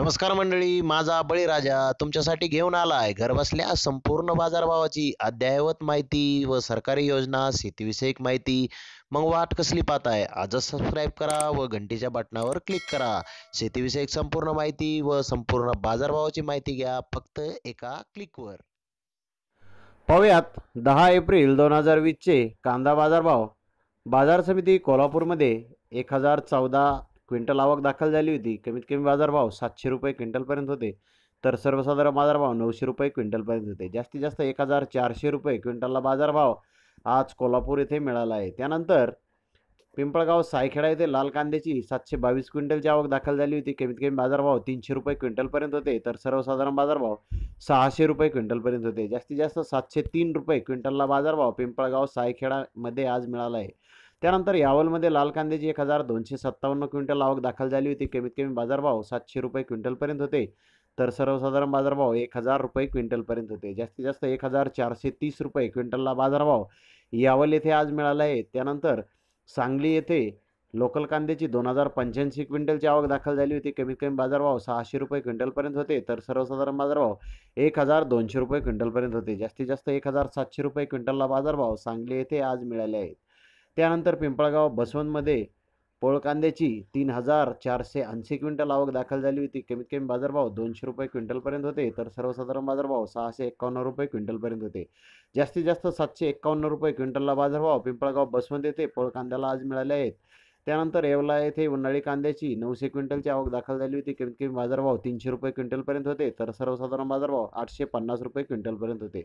नमस्कार मंडळी माझा बळीराजा तुमच्यासाठी घेऊन आलाय घरबसल्या संपूर्ण बाजारभावाची अद्ययावत माहिती व सरकारी योजना शेतीविषयक माहिती मग वाट कसली पाहत आहे आजच सबस्क्राईब करा व घंटीच्या बटनावर क्लिक करा शेतीविषयक संपूर्ण माहिती व संपूर्ण बाजारभावाची माहिती घ्या फक्त एका क्लिकवर पाहुयात दहा एप्रिल दोन हजार वीसचे कांदा बाजारभाव बाजार समिती कोल्हापूरमध्ये एक हजार चौदा क्विंटल आवक दाखल झाली होती कमीत कमी बाजारभाव सातशे रुपये क्विंटलपर्यंत होते तर सर्वसाधारण बाजारभाव नऊशे रुपये क्विंटलपर्यंत होते जास्तीत जास्त एक हजार चारशे रुपये क्विंटलला बाजारभाव आज कोल्हापूर येथे मिळाला आहे त्यानंतर पिंपळगाव सायखेडा येथे लाल कांद्याची सातशे बावीस क्विंटलची आवक दाखल झाली होती कमीत कमी बाजारभाव तीनशे रुपये क्विंटलपर्यंत होते तर सर्वसाधारण बाजारभाव सहाशे रुपये क्विंटलपर्यंत होते जास्तीत जास्त सातशे तीन रुपये क्विंटलला बाजारभाव पिंपळगाव सायखेडामध्ये आज मिळाला आहे त्यानंतर यावलमध्ये लाल कांद्याची एक हजार दोनशे सत्तावन्न क्विंटल आवक दाखल झाली होती कमीत कमी बाजारभाव सातशे रुपये क्विंटलपर्यंत होते तर सर्वसाधारण बाजारभाव एक हजार रुपये क्विंटलपर्यंत होते जास्तीत जास्त एक हजार चारशे तीस रुपये क्विंटलला बाजारभाव यावल येथे आज मिळाला आहे त्यानंतर सांगली येथे लोकल कांद्याची दोन हजार पंच्याऐंशी क्विंटलची आवक दाखल झाली होती कमीत कमी बाजारभाव सहाशे रुपये क्विंटलपर्यंत होते तर सर्वसाधारण बाजारभाव एक हजार दोनशे रुपये क्विंटलपर्यंत होते जास्तीत जास्त एक हजार सातशे रुपये क्विंटलला बाजारभाव सांगली येथे आज मिळाले आहेत त्यानंतर पिंपळगाव बसवंतमध्ये पोळकांद्याची तीन हजार चारशे ऐंशी क्विंटल आवक दाखल झाली होती कमीत कमी बाजारभाव दोनशे रुपये क्विंटलपर्यंत होते तर सर्वसाधारण बाजारभाव सहाशे एकावन्न रुपये क्विंटलपर्यंत होते जास्तीत जास्त सातशे एकावन्न रुपये क्विंटलला बाजारभाव पिंपळगाव बसवंत येथे पोळकांद्याला आज मिळाले आहेत त्यानंतर येवला येथे उन्हाळी कांद्याची नऊशे क्विंटलची आवक दाखल झाली होती कमीत बाजारभाव तीनशे रुपये क्विंटलपर्यंत होते तर सर्वसाधारण बाजारभाव आठशे पन्नास रुपये क्विंटलपर्यंत होते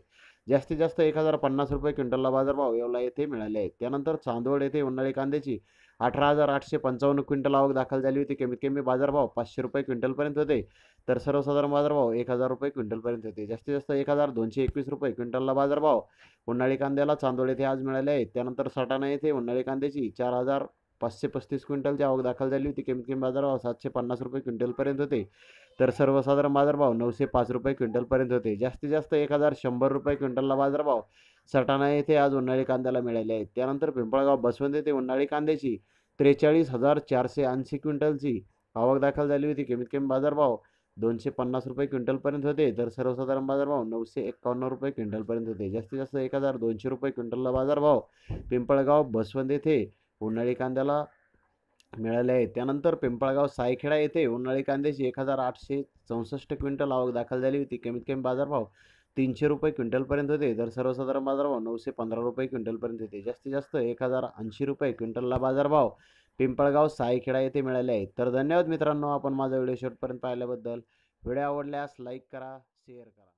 जास्तीत जास्त एक हजार पन्नास रुपये क्विंटलला बाजारभाव येवला येथे मिळाले आहेत त्यानंतर चांदवड येथे उन्हाळी कांद्याची अठरा हजार आठशे पंचावन्न क्विंटल आवक दाखल झाली होती कमीत कमी बाजारभाव पाचशे रुपये क्विंटलपर्यंत होते तर सर्वसाधारण बाजारभाव एक हजार रुपये क्विंटलपर्यंत होते जास्तीत जास्त एक हजार दोनशे एकवीस रुपये क्विंटलला बाजारभाव उन्हाळी कांद्याला चांदोळ येथे आज मिळाले आहेत त्यानंतर सटाणा येथे उन्हाळी कांद्याची चार हजार पाचशे पस्तीस क्विंटलची आवक दाखल झाली होती किमत किंमत बाजारभाव सातशे पन्नास रुपये क्विंटलपर्यंत होते तर सर्वसाधारण बाजारभाव नऊशे पाच रुपये क्विंटलपर्यंत होते जास्तीत जास्त एक हजार शंभर रुपये क्विंटलला बाजारभाव सटाणा येथे आज उन्हाळी कांद्याला मिळाले आहेत त्यानंतर पिंपळगाव बसवंत येथे उन्हाळी कांद्याची त्रेचाळीस हजार चारशे ऐंशी क्विंटलची आवक दाखल झाली होती किमत किंमत बाजारभाव दोनशे पन्नास रुपये क्विंटलपर्यंत होते तर सर्वसाधारण बाजारभाव नऊशे एकावन्न रुपये क्विंटलपर्यंत होते जास्तीत जास्त एक हजार दोनशे रुपये क्विंटलला बाजारभाव पिंपळगाव बसवंत येथे उन्हाळी कांद्याला मिळाले आहे त्यानंतर पिंपळगाव सायखेडा येथे उन्हाळी कांद्याची एक हजार आठशे चौसष्ट क्विंटल आवक दाखल झाली होती कमीत कमी बाजारभाव तीनशे रुपये क्विंटलपर्यंत होते तर सर्वसाधारण बाजारभाव नऊशे पंधरा रुपये क्विंटलपर्यंत होते जास्तीत जास्त एक हजार ऐंशी रुपये क्विंटलला बाजारभाव पिंपळगाव सायखेडा येथे मिळाले आहेत तर धन्यवाद मित्रांनो आपण माझा व्हिडिओ शेवटपर्यंत पाहिल्याबद्दल व्हिडिओ आवडल्यास लाईक करा शेअर करा